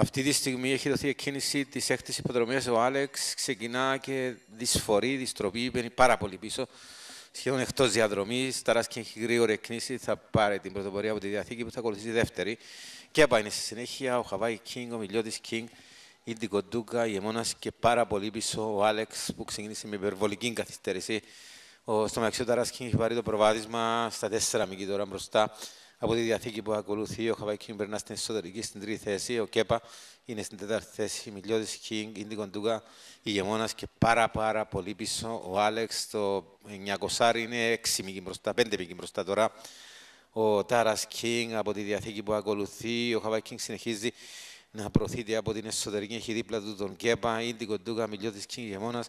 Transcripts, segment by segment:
Αυτή τη στιγμή έχει δοθεί εκκίνηση της έκτη υποδρομίας. Ο Άλεξ ξεκινά και δυσφορεί, διστροπεί, μπαίνει πάρα πολύ πίσω. Σχεδόν εκτός διαδρομής. Ταράσκι έχει γρήγορη εκκίνηση. Θα πάρει την πρωτοπορία από τη διαθήκη που θα ακολουθήσει η δεύτερη. Και πάει στη συνέχεια ο Χαβάη Κίνγκ, ο Μιλιώτης Κίνγκ, η Ντικοντούκα, η Εμόνας και πάρα πολύ πίσω ο Άλεξ που ξεκίνησε με υπερβολική καθυστέρηση. στο μεταξύ ο έχει πάρει το προβάδισμα στα τέσσερα μήκη τώρα μπροστά από τη διαθήκη που ακολουθεί. Ο Χαβάη Κινγκ περνά στην εσωτερική, στην τρίτη θέση. Ο Κέπα είναι στην τέταρτη θέση. Η Μιλιώδης Κίνγκ, Ιντι η Γεμόνας και πάρα πάρα πολύ πίσω. Ο Άλεξ, το 900 είναι 6 μήκη μπροστά, 5 μήκη μπροστά τώρα. Ο Τάρας Κίνγκ από τη διαθήκη που ακολουθεί. Ο Χαβάη Κινγκ συνεχίζει να προωθείται από την εσωτερική. Έχει δίπλα του τον Κέπα, Ιντι Κοντούγα, Μιλιώδη Κίνγκ, Γεμόνα.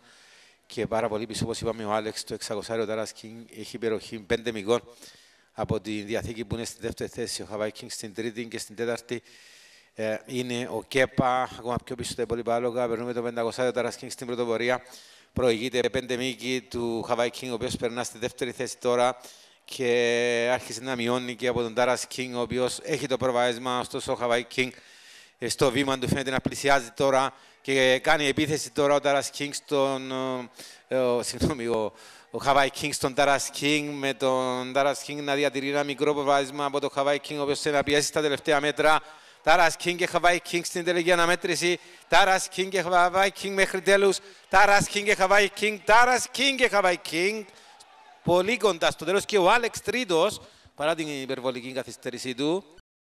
Και πάρα πολύ πίσω, όπως είπαμε, ο Άλεξ, το 600 ο Τάρα Κίνγκ έχει υπεροχή 5 μηγών από τη Διαθήκη που είναι στη δεύτερη θέση, ο Χαβάικινγκ στην τρίτη και στην τέταρτη ε, είναι ο Κέπα, ακόμα πιο πίσω τα υπόλοιπα άλογα, περνούμε το 500 Κίνγκ στην πρωτοπορία, προηγείται πέντε μήκη του Χαβάικινγκ, ο οποίος περνά στη δεύτερη θέση τώρα και άρχισε να μειώνει και από τον Τάρας Κίνγκ, ο οποίος έχει το προβάδισμα, ωστόσο ο Χαβάικινγκ ε, στο βήμα του φαίνεται να πλησιάζει τώρα και κάνει επίθεση τώρα ο Ταρας Κίνγκ στον... Ε, συγγνώμη, ο, ο Χαβάη Κίνγκ στον Ταρας Κίνγκ με τον Ταρας Κίνγκ να διατηρεί ένα μικρό προβάσμα από τον Χαβάη Κίνγκ ο οποίος θέλει να πιέσει στα τελευταία μέτρα. Ταρας Κίνγκ και Χαβάη Κίνγκ στην τελική αναμέτρηση. Ταρας Κίνγκ και Χαβάη Κίνγκ μέχρι τέλους. Ταρας Κίνγκ και Χαβάη Κίνγκ. Ταρας Κίνγκ και Χαβάη Κίνγκ. Πολύ κοντά στο τέλος και ο Άλεξ Τρίτος παρά την υπερβολική καθυστέρησή του.